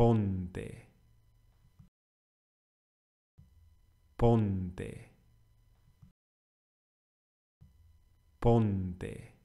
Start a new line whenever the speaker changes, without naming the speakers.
ponte, ponte, ponte.